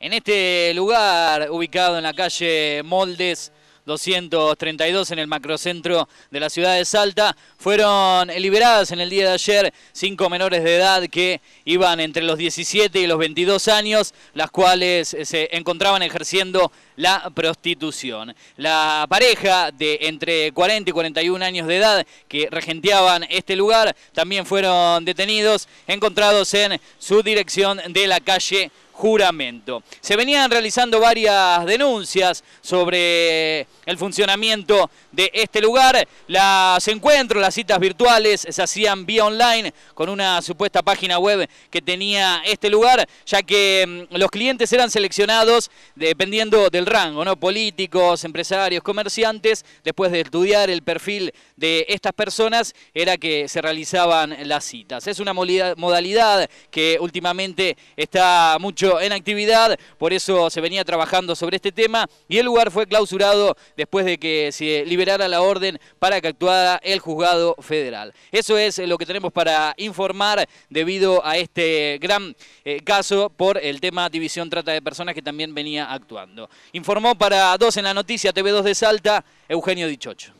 en este lugar ubicado en la calle Moldes 232 en el macrocentro de la ciudad de Salta. Fueron liberadas en el día de ayer cinco menores de edad que iban entre los 17 y los 22 años, las cuales eh, se encontraban ejerciendo la prostitución. La pareja de entre 40 y 41 años de edad que regenteaban este lugar también fueron detenidos, encontrados en su dirección de la calle juramento. Se venían realizando varias denuncias sobre el funcionamiento de este lugar. Las encuentros, las citas virtuales se hacían vía online con una supuesta página web que tenía este lugar, ya que mm, los clientes eran seleccionados dependiendo del rango, ¿no? Políticos, empresarios, comerciantes. Después de estudiar el perfil de estas personas era que se realizaban las citas. Es una modalidad que últimamente está mucho en actividad, por eso se venía trabajando sobre este tema y el lugar fue clausurado después de que se liberara la orden para que actuara el juzgado federal. Eso es lo que tenemos para informar debido a este gran eh, caso por el tema división trata de personas que también venía actuando. Informó para 2 en la noticia TV2 de Salta, Eugenio Dichocho.